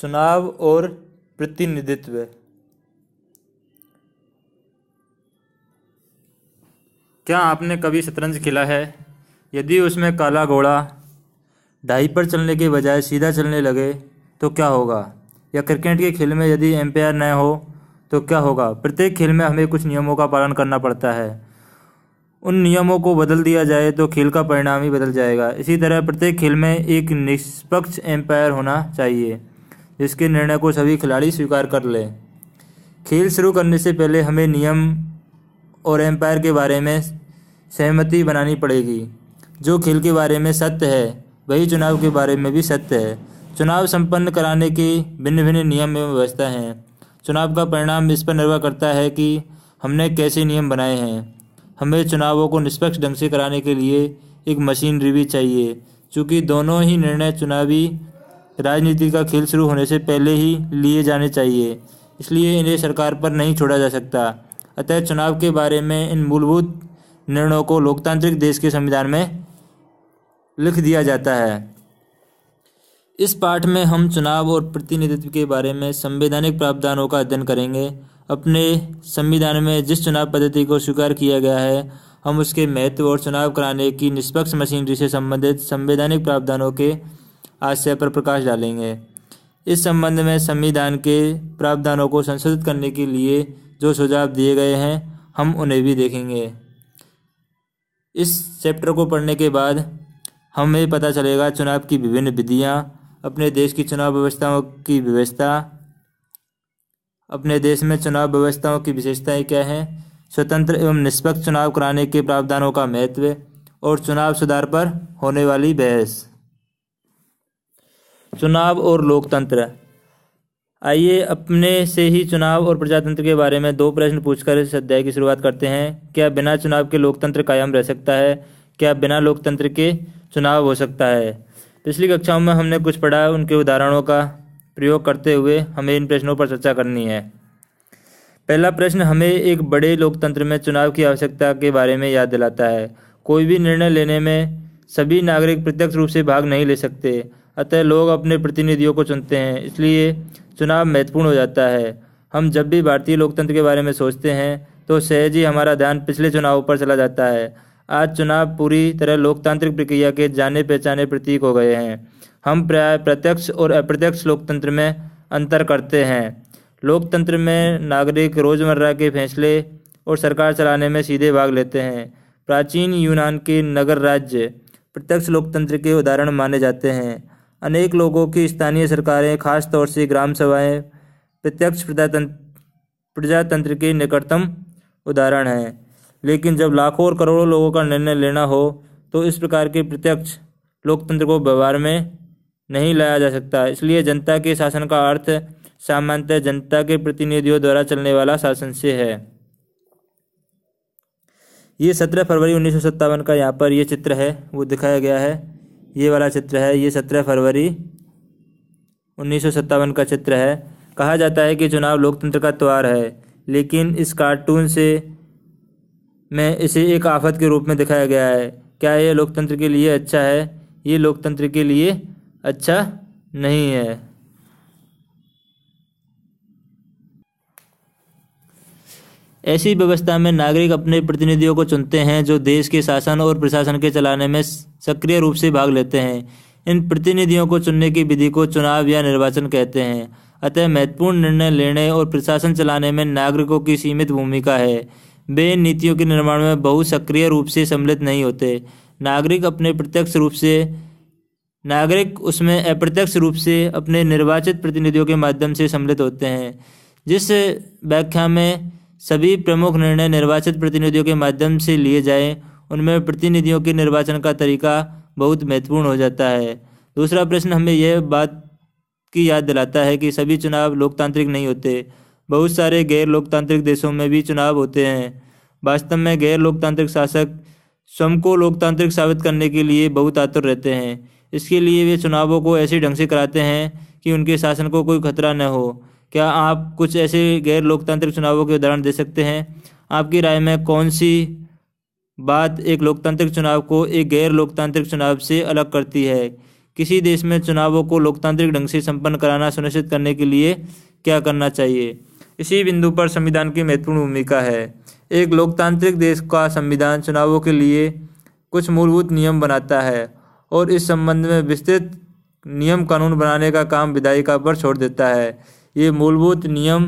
चुनाव और प्रतिनिधित्व क्या आपने कभी शतरंज खेला है यदि उसमें काला घोड़ा ढाई पर चलने के बजाय सीधा चलने लगे तो क्या होगा या क्रिकेट के खेल में यदि एम्पायर न हो तो क्या होगा प्रत्येक खेल में हमें कुछ नियमों का पालन करना पड़ता है उन नियमों को बदल दिया जाए तो खेल का परिणाम ही बदल जाएगा इसी तरह प्रत्येक खेल में एक निष्पक्ष एम्पायर होना चाहिए जिसके निर्णय को सभी खिलाड़ी स्वीकार कर लें खेल शुरू करने से पहले हमें नियम और एम्पायर के बारे में सहमति बनानी पड़ेगी जो खेल के बारे में सत्य है वही चुनाव के बारे में भी सत्य है चुनाव संपन्न कराने के भिन्न भिन्न नियम एवं व्यवस्था हैं चुनाव का परिणाम इस पर निर्भर करता है कि हमने कैसे नियम बनाए हैं हमें चुनावों को निष्पक्ष ढंग से कराने के लिए एक मशीनरी भी चाहिए चूँकि दोनों ही निर्णय चुनावी राजनीति का खेल शुरू होने से पहले ही लिए जाने चाहिए इसलिए इन्हें सरकार पर नहीं छोड़ा जा सकता अतः चुनाव के बारे में इन मूलभूत निर्णयों को लोकतांत्रिक देश के संविधान में लिख दिया जाता है इस पाठ में हम चुनाव और प्रतिनिधित्व के बारे में संवैधानिक प्रावधानों का अध्ययन करेंगे अपने संविधान में जिस चुनाव पद्धति को स्वीकार किया गया है हम उसके महत्व और चुनाव कराने की निष्पक्ष मशीनरी से संबंधित संवैधानिक प्रावधानों के आशय पर प्रकाश डालेंगे इस संबंध में संविधान के प्रावधानों को संशोधित करने के लिए जो सुझाव दिए गए हैं हम उन्हें भी देखेंगे इस चैप्टर को पढ़ने के बाद हमें पता चलेगा चुनाव की विभिन्न विधियाँ अपने देश की चुनाव व्यवस्थाओं की व्यवस्था अपने देश में चुनाव व्यवस्थाओं की विशेषताएं क्या हैं स्वतंत्र एवं निष्पक्ष चुनाव कराने के प्रावधानों का महत्व और चुनाव सुधार पर होने वाली बहस चुनाव और लोकतंत्र आइए अपने से ही चुनाव और प्रजातंत्र के बारे में दो प्रश्न पूछकर इस अध्याय की शुरुआत करते हैं क्या बिना चुनाव के लोकतंत्र कायम रह सकता है क्या बिना लोकतंत्र के चुनाव हो सकता है पिछली कक्षाओं में हमने कुछ पढ़ा उनके उदाहरणों का प्रयोग करते हुए हमें इन प्रश्नों पर चर्चा करनी है पहला प्रश्न हमें एक बड़े लोकतंत्र में चुनाव की आवश्यकता के बारे में याद दिलाता है कोई भी निर्णय लेने में सभी नागरिक प्रत्यक्ष रूप से भाग नहीं ले सकते अतः लोग अपने प्रतिनिधियों को चुनते हैं इसलिए चुनाव महत्वपूर्ण हो जाता है हम जब भी भारतीय लोकतंत्र के बारे में सोचते हैं तो सहज ही हमारा ध्यान पिछले चुनावों पर चला जाता है आज चुनाव पूरी तरह लोकतांत्रिक प्रक्रिया के जाने पहचाने प्रतीक हो गए हैं हम प्राय प्रत्यक्ष और अप्रत्यक्ष लोकतंत्र में अंतर करते हैं लोकतंत्र में नागरिक रोज़मर्रा के फैसले और सरकार चलाने में सीधे भाग लेते हैं प्राचीन यूनान के नगर राज्य प्रत्यक्ष लोकतंत्र के उदाहरण माने जाते हैं अनेक लोगों की स्थानीय सरकारें खासतौर से ग्राम सभाएं प्रत्यक्ष प्रजातंत्र प्रजातंत्र के निकटतम उदाहरण हैं लेकिन जब लाखों और करोड़ों लोगों का निर्णय लेना हो तो इस प्रकार के प्रत्यक्ष लोकतंत्र को व्यवहार में नहीं लाया जा सकता इसलिए जनता के शासन का अर्थ सामान्यतः जनता के प्रतिनिधियों द्वारा चलने वाला शासन से है ये सत्रह फरवरी उन्नीस का यहाँ पर यह चित्र है वो दिखाया गया है ये वाला चित्र है ये सत्रह फरवरी उन्नीस का चित्र है कहा जाता है कि चुनाव लोकतंत्र का त्यौहार है लेकिन इस कार्टून से में इसे एक आफत के रूप में दिखाया गया है क्या यह लोकतंत्र के लिए अच्छा है ये लोकतंत्र के लिए अच्छा नहीं है ऐसी व्यवस्था में नागरिक अपने प्रतिनिधियों को चुनते हैं जो देश के शासन और प्रशासन के चलाने में सक्रिय रूप से भाग लेते हैं इन प्रतिनिधियों को चुनने की विधि को चुनाव या निर्वाचन कहते हैं अतः महत्वपूर्ण निर्णय लेने और प्रशासन चलाने में नागरिकों की सीमित भूमिका है वे इन नीतियों के निर्माण में बहुत सक्रिय रूप से सम्मिलित नहीं होते नागरिक अपने प्रत्यक्ष रूप से नागरिक उसमें अप्रत्यक्ष रूप से अपने निर्वाचित प्रतिनिधियों के माध्यम से सम्मिलित होते हैं जिस व्याख्या में सभी प्रमुख निर्णय निर्वाचित प्रतिनिधियों के माध्यम से लिए जाएं उनमें प्रतिनिधियों के निर्वाचन का तरीका बहुत महत्वपूर्ण हो जाता है दूसरा प्रश्न हमें यह बात की याद दिलाता है कि सभी चुनाव लोकतांत्रिक नहीं होते बहुत सारे गैर लोकतांत्रिक देशों में भी चुनाव होते हैं वास्तव में गैर लोकतांत्रिक शासक स्वयं को लोकतांत्रिक साबित करने के लिए बहुत आतुर रहते हैं इसके लिए वे चुनावों को ऐसे ढंग से कराते हैं कि उनके शासन को कोई खतरा न हो क्या आप कुछ ऐसे गैर लोकतांत्रिक चुनावों के उदाहरण दे सकते हैं आपकी राय में कौन सी बात एक लोकतांत्रिक चुनाव को एक गैर लोकतांत्रिक चुनाव से अलग करती है किसी देश में चुनावों को लोकतांत्रिक ढंग से संपन्न कराना सुनिश्चित करने के लिए क्या करना चाहिए इसी बिंदु पर संविधान की महत्वपूर्ण भूमिका है एक लोकतांत्रिक देश का संविधान चुनावों के लिए कुछ मूलभूत नियम बनाता है और इस संबंध में विस्तृत नियम कानून बनाने का काम विधायिका पर छोड़ देता है ये मूलभूत नियम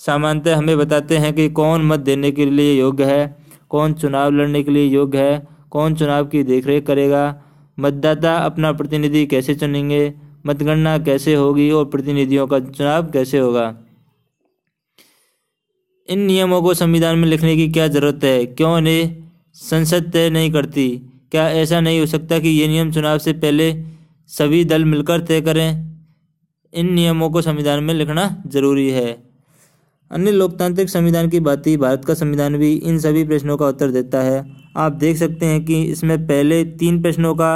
सामान्यतः हमें बताते हैं कि कौन मत देने के लिए योग्य है कौन चुनाव लड़ने के लिए योग्य है कौन चुनाव की देखरेख करेगा मतदाता अपना प्रतिनिधि कैसे चुनेंगे मतगणना कैसे होगी और प्रतिनिधियों का चुनाव कैसे होगा इन नियमों को संविधान में लिखने की क्या ज़रूरत है क्यों इन्हें संसद तय नहीं करती क्या ऐसा नहीं हो सकता कि ये नियम चुनाव से पहले सभी दल मिलकर तय करें इन नियमों को संविधान में लिखना जरूरी है अन्य लोकतांत्रिक संविधान की बात ही भारत का संविधान भी इन सभी प्रश्नों का उत्तर देता है आप देख सकते हैं कि इसमें पहले तीन प्रश्नों का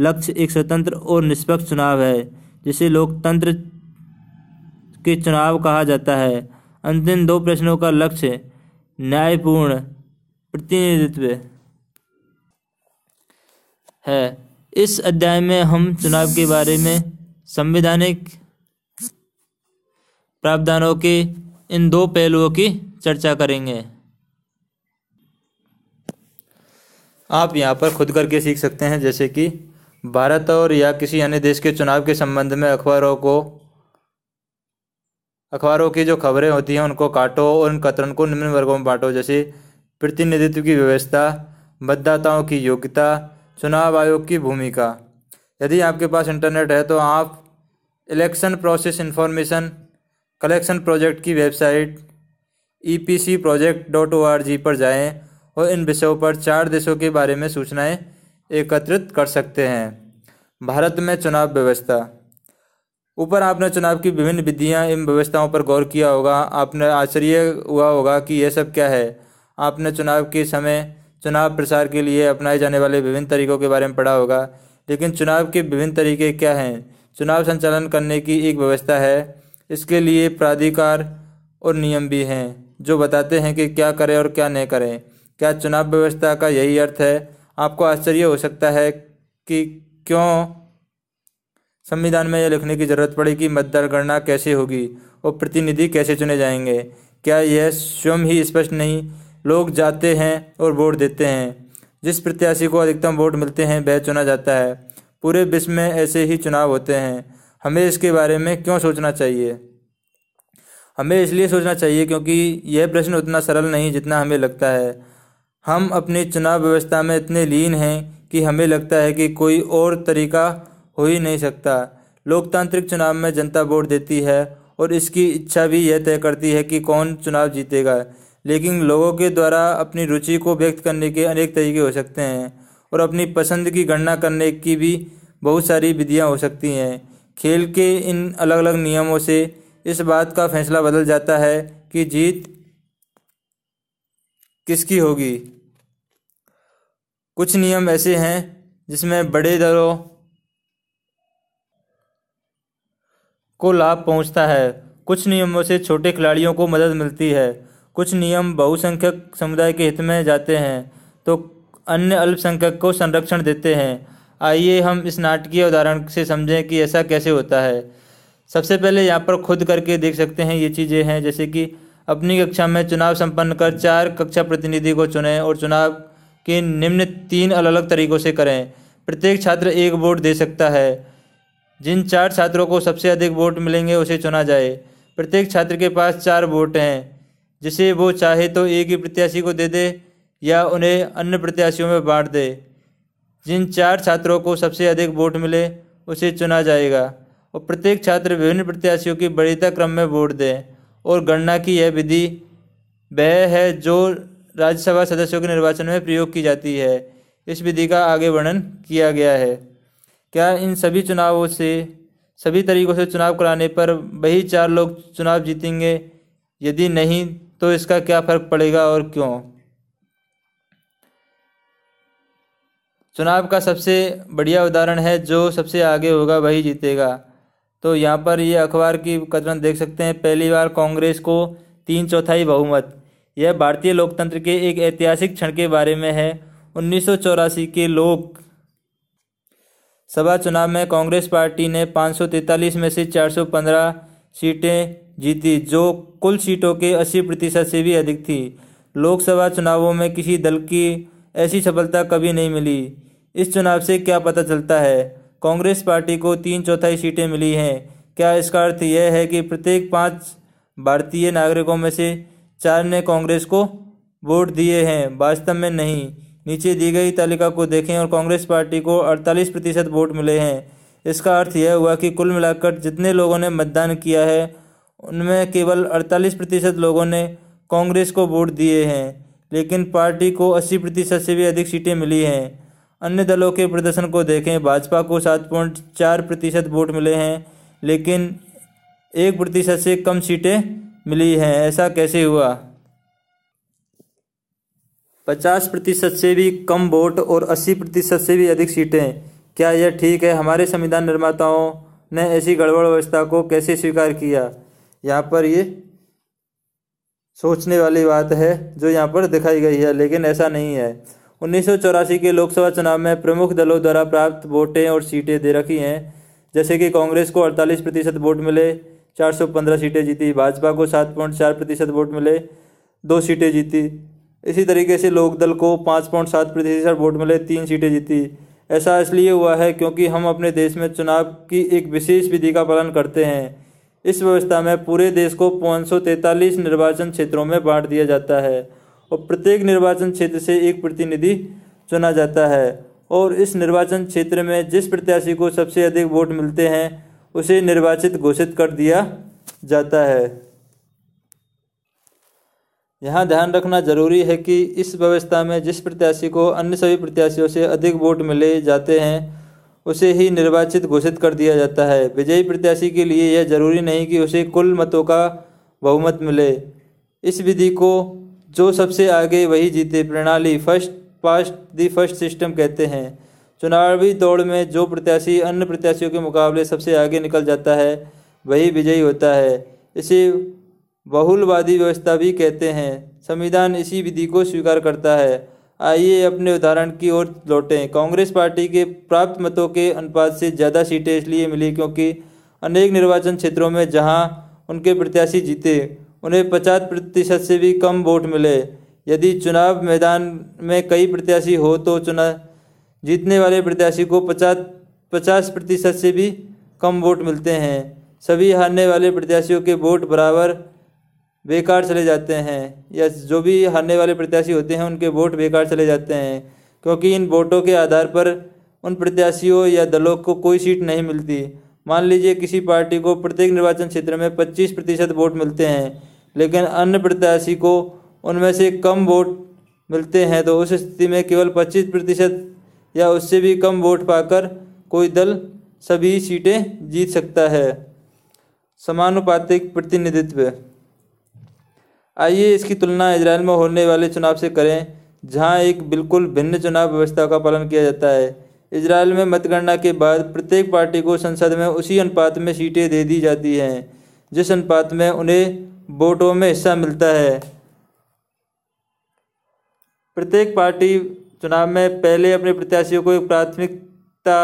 लक्ष्य एक स्वतंत्र और निष्पक्ष चुनाव है जिसे लोकतंत्र के चुनाव कहा जाता है अंतिम दो प्रश्नों का लक्ष्य न्यायपूर्ण प्रतिनिधित्व है इस अध्याय में हम चुनाव के बारे में संवैधानिक प्रावधानों के इन दो पहलुओं की चर्चा करेंगे आप यहाँ पर खुद करके सीख सकते हैं जैसे कि भारत और या किसी अन्य देश के चुनाव के संबंध में अखबारों को अखबारों की जो खबरें होती हैं उनको काटो और उन कतरन को निम्न वर्गों में बांटो जैसे प्रतिनिधित्व की व्यवस्था मतदाताओं की योग्यता चुनाव आयोग की भूमिका यदि आपके पास इंटरनेट है तो आप election process information collection project की वेबसाइट जी e पर जाएं और इन विषयों पर चार देशों के बारे में सूचनाएं एकत्रित कर सकते हैं भारत में चुनाव व्यवस्था ऊपर आपने चुनाव की विभिन्न विधियां इन व्यवस्थाओं पर गौर किया होगा आपने आश्चर्य हुआ होगा कि यह सब क्या है आपने चुनाव के समय चुनाव प्रसार के लिए अपनाए जाने वाले विभिन्न तरीकों के बारे में पढ़ा होगा लेकिन चुनाव के विभिन्न तरीके क्या हैं चुनाव संचालन करने की एक व्यवस्था है इसके लिए प्राधिकार और नियम भी हैं जो बताते हैं कि क्या करें और क्या नहीं करें क्या चुनाव व्यवस्था का यही अर्थ है आपको आश्चर्य हो सकता है कि क्यों संविधान में यह लिखने की जरूरत पड़ी कि मतदान गणना कैसे होगी और प्रतिनिधि कैसे चुने जाएंगे क्या यह स्वयं ही स्पष्ट नहीं लोग जाते हैं और वोट देते हैं जिस प्रत्याशी को अधिकतम वोट मिलते हैं वह चुना जाता है पूरे विश्व में ऐसे ही चुनाव होते हैं हमें इसके बारे में क्यों सोचना चाहिए हमें इसलिए सोचना चाहिए क्योंकि यह प्रश्न उतना सरल नहीं जितना हमें लगता है हम अपनी चुनाव व्यवस्था में इतने लीन हैं कि हमें लगता है कि कोई और तरीका हो ही नहीं सकता लोकतांत्रिक चुनाव में जनता वोट देती है और इसकी इच्छा भी यह तय करती है कि कौन चुनाव जीतेगा लेकिन लोगों के द्वारा अपनी रुचि को व्यक्त करने के अनेक तरीके हो सकते हैं और अपनी पसंद की गणना करने की भी बहुत सारी विधियाँ हो सकती हैं खेल के इन अलग अलग नियमों से इस बात का फैसला बदल जाता है कि जीत किसकी होगी कुछ नियम ऐसे हैं जिसमें बड़े दलों को लाभ पहुंचता है कुछ नियमों से छोटे खिलाड़ियों को मदद मिलती है कुछ नियम बहुसंख्यक समुदाय के हित में जाते हैं तो अन्य अल्पसंख्यक को संरक्षण देते हैं आइए हम इस नाटकीय उदाहरण से समझें कि ऐसा कैसे होता है सबसे पहले यहाँ पर खुद करके देख सकते हैं ये चीज़ें हैं जैसे कि अपनी कक्षा में चुनाव संपन्न कर चार कक्षा प्रतिनिधि को चुनें और चुनाव के निम्न तीन अलग अलग तरीकों से करें प्रत्येक छात्र एक वोट दे सकता है जिन चार छात्रों को सबसे अधिक वोट मिलेंगे उसे चुना जाए प्रत्येक छात्र के पास चार वोट हैं जिसे वो चाहे तो एक ही प्रत्याशी को दे दे या उन्हें अन्य प्रत्याशियों में बांट दे जिन चार छात्रों को सबसे अधिक वोट मिले उसे चुना जाएगा और प्रत्येक छात्र विभिन्न प्रत्याशियों की बढ़ीता क्रम में वोट दें और गणना की यह विधि वह है जो राज्यसभा सदस्यों के निर्वाचन में प्रयोग की जाती है इस विधि का आगे वर्णन किया गया है क्या इन सभी चुनावों से सभी तरीकों से चुनाव कराने पर वही चार लोग चुनाव जीतेंगे यदि नहीं तो इसका क्या फ़र्क पड़ेगा और क्यों चुनाव का सबसे बढ़िया उदाहरण है जो सबसे आगे होगा वही जीतेगा तो यहाँ पर ये अखबार की कथन देख सकते हैं पहली बार कांग्रेस को तीन चौथाई बहुमत यह भारतीय लोकतंत्र के एक ऐतिहासिक क्षण के बारे में है उन्नीस के लोक सभा चुनाव में कांग्रेस पार्टी ने 543 में से 415 सीटें जीती जो कुल सीटों के 80 प्रतिशत से भी अधिक थी लोकसभा चुनावों में किसी दल की ऐसी सफलता कभी नहीं मिली इस चुनाव से क्या पता चलता है कांग्रेस पार्टी को तीन चौथाई सीटें मिली हैं क्या इसका अर्थ यह है कि प्रत्येक पाँच भारतीय नागरिकों में से चार ने कांग्रेस को वोट दिए हैं वास्तव में नहीं नीचे दी गई तालिका को देखें और कांग्रेस पार्टी को 48 प्रतिशत वोट मिले हैं इसका अर्थ यह हुआ कि कुल मिलाकर जितने लोगों ने मतदान किया है उनमें केवल 48 प्रतिशत लोगों ने कांग्रेस को वोट दिए हैं लेकिन पार्टी को 80 प्रतिशत से भी अधिक सीटें मिली हैं अन्य दलों के प्रदर्शन को देखें भाजपा को सात पॉइंट चार प्रतिशत वोट मिले हैं लेकिन एक प्रतिशत से कम सीटें मिली हैं ऐसा कैसे हुआ पचास प्रतिशत से भी कम वोट और अस्सी प्रतिशत से भी अधिक सीटें क्या यह ठीक है हमारे संविधान निर्माताओं ने ऐसी गड़बड़ व्यवस्था को कैसे स्वीकार किया यहाँ पर ये सोचने वाली बात है जो यहाँ पर दिखाई गई है लेकिन ऐसा नहीं है उन्नीस के लोकसभा चुनाव में प्रमुख दलों द्वारा प्राप्त वोटें और सीटें दे रखी हैं जैसे कि कांग्रेस को अड़तालीस प्रतिशत वोट मिले 415 सीटें जीती भाजपा को 7.4 प्रतिशत वोट मिले दो सीटें जीती इसी तरीके से लोक दल को 5.7 प्रतिशत वोट मिले तीन सीटें जीती ऐसा इसलिए हुआ है क्योंकि हम अपने देश में चुनाव की एक विशेष विधि का पालन करते हैं इस व्यवस्था में पूरे देश को पाँच निर्वाचन क्षेत्रों में बांट दिया जाता है और प्रत्येक निर्वाचन क्षेत्र से एक प्रतिनिधि चुना जाता है और इस निर्वाचन क्षेत्र में जिस प्रत्याशी को सबसे अधिक वोट मिलते हैं उसे निर्वाचित घोषित कर दिया जाता है यहाँ ध्यान रखना जरूरी है कि इस व्यवस्था में जिस प्रत्याशी को अन्य सभी प्रत्याशियों से अधिक वोट मिले जाते हैं उसे ही निर्वाचित घोषित कर दिया जाता है विजयी प्रत्याशी के लिए यह जरूरी नहीं कि उसे कुल मतों का बहुमत मिले इस विधि को जो सबसे आगे वही जीते प्रणाली first past the first system कहते हैं चुनावी दौड़ में जो प्रत्याशी अन्य प्रत्याशियों के मुकाबले सबसे आगे निकल जाता है वही विजयी होता है इसे बहुलवादी व्यवस्था भी कहते हैं संविधान इसी विधि को स्वीकार करता है आइए अपने उदाहरण की ओर लौटें कांग्रेस पार्टी के प्राप्त मतों के अनुपात से ज़्यादा सीटें इसलिए मिली क्योंकि अनेक निर्वाचन क्षेत्रों में जहां उनके प्रत्याशी जीते उन्हें पचास प्रतिशत से भी कम वोट मिले यदि चुनाव मैदान में कई प्रत्याशी हो तो चुनाव जीतने वाले प्रत्याशी को पचास पचास प्रतिशत से भी कम वोट मिलते हैं सभी हारने वाले प्रत्याशियों के वोट बराबर बेकार चले जाते हैं या जो भी हारने वाले प्रत्याशी होते हैं उनके वोट बेकार चले जाते हैं क्योंकि इन वोटों के आधार पर उन प्रत्याशियों या दलों को कोई सीट नहीं मिलती मान लीजिए किसी पार्टी को प्रत्येक निर्वाचन क्षेत्र में 25 प्रतिशत वोट मिलते हैं लेकिन अन्य प्रत्याशी को उनमें से कम वोट मिलते हैं तो उस स्थिति में केवल 25 प्रतिशत या उससे भी कम वोट पाकर कोई दल सभी सीटें जीत सकता है समानुपातिक प्रतिनिधित्व आइए इसकी तुलना इसराइल में होने वाले चुनाव से करें जहां एक बिल्कुल भिन्न चुनाव व्यवस्था का पालन किया जाता है इसराइल में मतगणना के बाद प्रत्येक पार्टी को संसद में उसी अनुपात में सीटें दे दी जाती हैं जिस अनुपात में उन्हें वोटों में हिस्सा मिलता है प्रत्येक पार्टी चुनाव में पहले अपने प्रत्याशियों को एक प्राथमिकता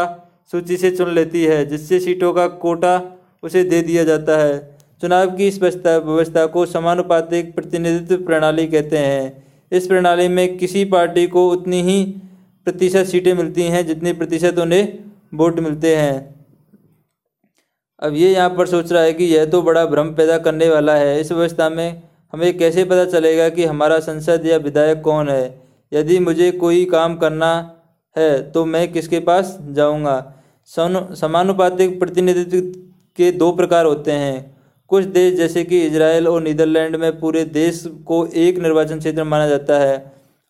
सूची से चुन लेती है जिससे सीटों का कोटा उसे दे दिया जाता है चुनाव की इस व्यवस्था को समानुपातिक प्रतिनिधित्व प्रणाली कहते हैं इस प्रणाली में किसी पार्टी को उतनी ही प्रतिशत सीटें मिलती हैं जितनी प्रतिशत उन्हें वोट मिलते हैं अब ये यहाँ पर सोच रहा है कि यह तो बड़ा भ्रम पैदा करने वाला है इस व्यवस्था में हमें कैसे पता चलेगा कि हमारा संसद या विधायक कौन है यदि मुझे कोई काम करना है तो मैं किसके पास जाऊँगा समानुपातिक प्रतिनिधित्व के दो प्रकार होते हैं कुछ देश जैसे कि इसराइल और नीदरलैंड में पूरे देश को एक निर्वाचन क्षेत्र माना जाता है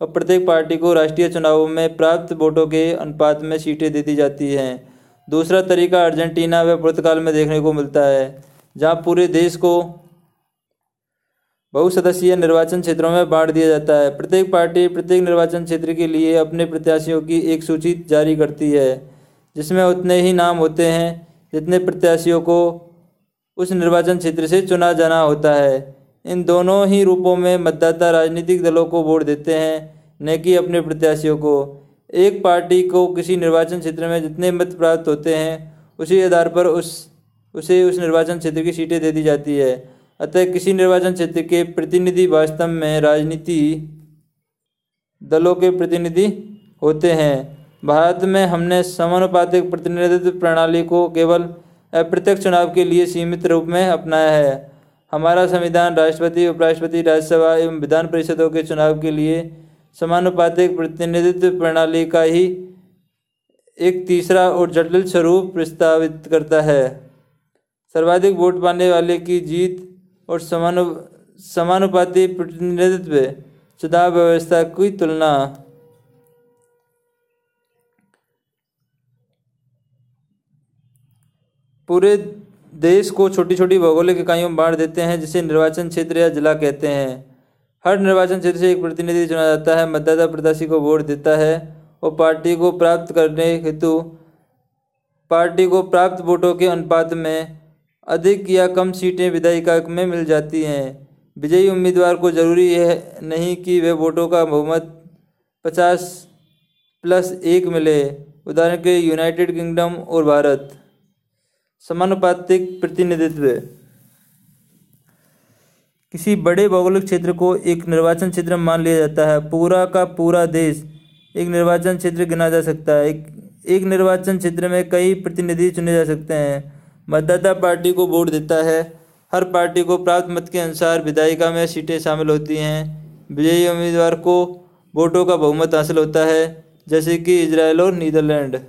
और प्रत्येक पार्टी को राष्ट्रीय चुनावों में प्राप्त वोटों के अनुपात में सीटें दे दी जाती हैं दूसरा तरीका अर्जेंटीना व पुर्तगाल में देखने को मिलता है जहाँ पूरे देश को बहुसदस्यीय निर्वाचन क्षेत्रों में बांट दिया जाता है प्रत्येक पार्टी प्रत्येक निर्वाचन क्षेत्र के लिए अपने प्रत्याशियों की एक सूची जारी करती है जिसमें उतने ही नाम होते हैं जितने प्रत्याशियों को उस निर्वाचन क्षेत्र से चुना जाना होता है इन दोनों ही रूपों में मतदाता राजनीतिक दलों को वोट देते हैं न कि अपने प्रत्याशियों को एक पार्टी को किसी निर्वाचन क्षेत्र में जितने मत प्राप्त होते हैं उसी आधार पर उस उसे उस निर्वाचन क्षेत्र की सीटें दे दी जाती है अतः किसी निर्वाचन क्षेत्र के प्रतिनिधि वास्तव में राजनीति दलों के प्रतिनिधि होते हैं भारत में हमने समानुपातिक प्रतिनिधित्व प्रणाली को केवल अप्रत्यक्ष चुनाव के लिए सीमित रूप में अपनाया है हमारा संविधान राष्ट्रपति उपराष्ट्रपति राज्यसभा एवं विधान परिषदों के चुनाव के लिए समानुपातिक प्रतिनिधित्व प्रणाली का ही एक तीसरा और जटिल स्वरूप प्रस्तावित करता है सर्वाधिक वोट पाने वाले की जीत और समानु समानुपाति प्रतिनिधित्व चुनाव व्यवस्था की तुलना पूरे देश को छोटी छोटी भौगोलिक इकाइयों में बांट देते हैं जिसे निर्वाचन क्षेत्र या जिला कहते हैं हर निर्वाचन क्षेत्र से एक प्रतिनिधि चुना जाता है मतदाता प्रत्याशी को वोट देता है और पार्टी को प्राप्त करने हेतु पार्टी को प्राप्त वोटों के अनुपात में अधिक या कम सीटें विधायिका में मिल जाती हैं विजयी उम्मीदवार को जरूरी है नहीं कि वे वोटों का बहुमत पचास प्लस एक मिले उदाहरण के यूनाइटेड किंगडम और भारत समानुपातिक प्रतिनिधित्व किसी बड़े भौगोलिक क्षेत्र को एक निर्वाचन क्षेत्र मान लिया जाता है पूरा का पूरा देश एक निर्वाचन क्षेत्र गिना जा सकता है एक एक निर्वाचन क्षेत्र में कई प्रतिनिधि चुने जा सकते हैं मतदाता पार्टी को वोट देता है हर पार्टी को प्राप्त मत के अनुसार विधायिका में सीटें शामिल होती हैं विजयी उम्मीदवार को वोटों का बहुमत हासिल होता है जैसे कि इसराइल और नीदरलैंड